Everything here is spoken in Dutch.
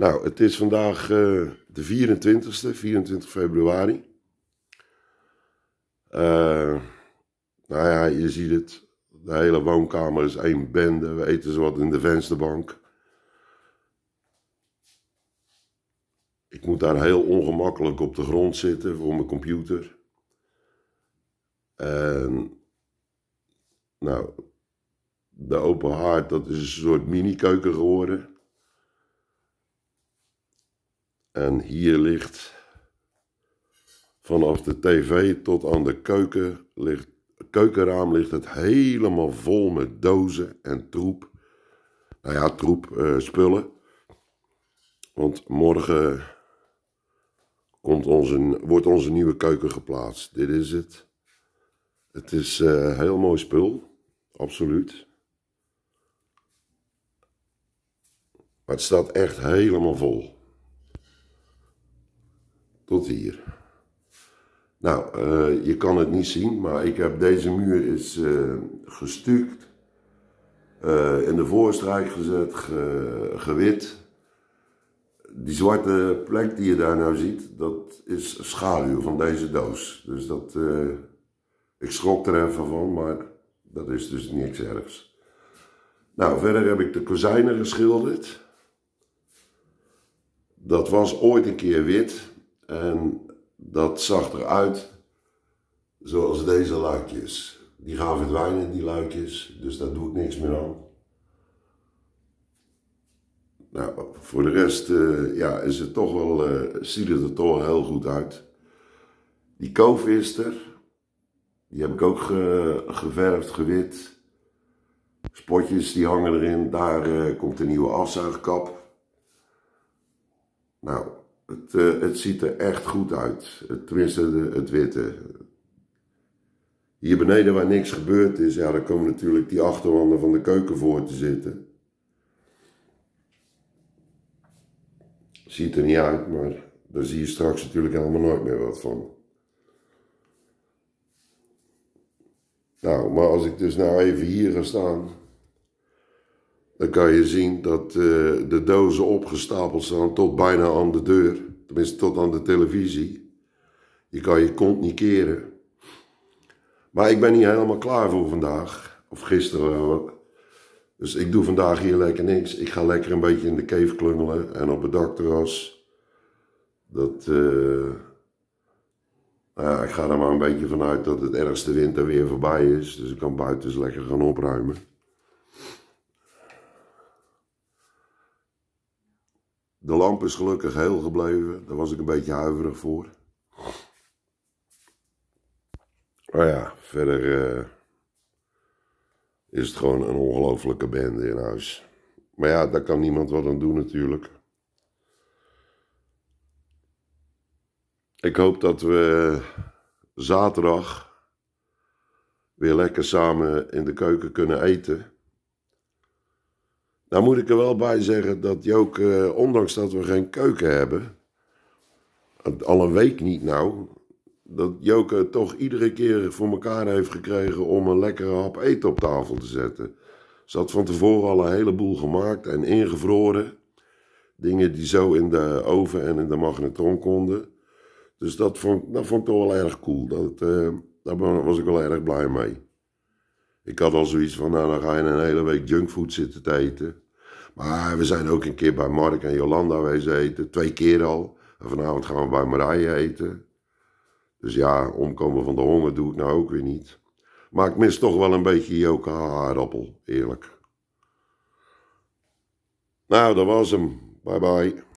Nou, het is vandaag eh, de 24e, 24 februari. Uh, nou ja, je ziet het. De hele woonkamer is één bende. We eten ze wat in de vensterbank. Ik moet daar heel ongemakkelijk op de grond zitten voor mijn computer. En, nou, de open haard, dat is een soort mini-keuken geworden. En hier ligt vanaf de tv tot aan de keuken ligt, keukenraam ligt het helemaal vol met dozen en troep. Nou ja, troep eh, spullen. Want morgen komt wordt onze nieuwe keuken geplaatst. Dit is het. Het is uh, heel mooi spul, absoluut. Maar het staat echt helemaal vol tot hier. Nou, eh, je kan het niet zien, maar ik heb, deze muur is eh, gestuukt, uh, in de voorstrijk gezet, gewit. Die zwarte plek die je daar nou ziet, dat is schaduw van deze doos. Dus dat, ik schrok er even van, maar dat is dus niks ergs. Nou, verder heb ik de kozijnen geschilderd. Dat was ooit een keer wit, en dat zag eruit zoals deze luikjes. Die gaan verdwijnen, die luikjes, dus daar doe ik niks meer aan. Nou, voor de rest eh, ja, is het toch wel, uh, ziet het er toch wel heel goed uit. Die koof is er. Die heb ik ook ge, geverfd, gewit. Spotjes die hangen erin. Daar eh, komt een nieuwe afzuigkap. Nou, het, eh, het ziet er echt goed uit. Tenminste, het witte. Hier beneden waar niks gebeurd is, ja, daar komen natuurlijk die achterwanden van de keuken voor te zitten. Ziet er niet uit, maar daar zie je straks natuurlijk helemaal nooit meer wat van. Nou, maar als ik dus nou even hier ga staan, dan kan je zien dat eh, de dozen opgestapeld staan tot bijna aan de deur. Tenminste, tot aan de televisie. Je kan je kont niet keren. Maar ik ben niet helemaal klaar voor vandaag. Of gisteren. Dus ik doe vandaag hier lekker niks. Ik ga lekker een beetje in de cave klungelen en op het dakterras. Dat. Eh, nou ik ga er maar een beetje vanuit dat het ergste winter weer voorbij is. Dus ik kan buiten eens lekker gaan opruimen. De lamp is gelukkig heel gebleven. Daar was ik een beetje huiverig voor. Maar ja, verder eh, is het gewoon een ongelofelijke bende in huis. Maar ja, daar kan niemand wat aan doen natuurlijk. Ik hoop dat we zaterdag weer lekker samen in de keuken kunnen eten. Nou moet ik er wel bij zeggen dat Jook, eh, ondanks dat we geen keuken hebben, al een week niet nou, dat Joke toch iedere keer voor elkaar heeft gekregen om een lekkere hap eten op tafel te zetten. Ze had van tevoren al een heleboel gemaakt en ingevroren. Dingen die zo in de oven en in de magnetron konden. Dus dat vond, dat vond ik toch wel erg cool. Dat, eh, daar was ik wel erg blij mee. Ik had al zoiets van, nou dan ga je een hele week junkfood zitten te eten. Maar we zijn ook een keer bij Mark en Jolanda geweest eten, twee keer al. En vanavond gaan we bij Marije eten. Dus ja, omkomen van de honger doe ik nou ook weer niet. Maar ik mis toch wel een beetje Joka aardappel, eerlijk. Nou, dat was hem. Bye bye.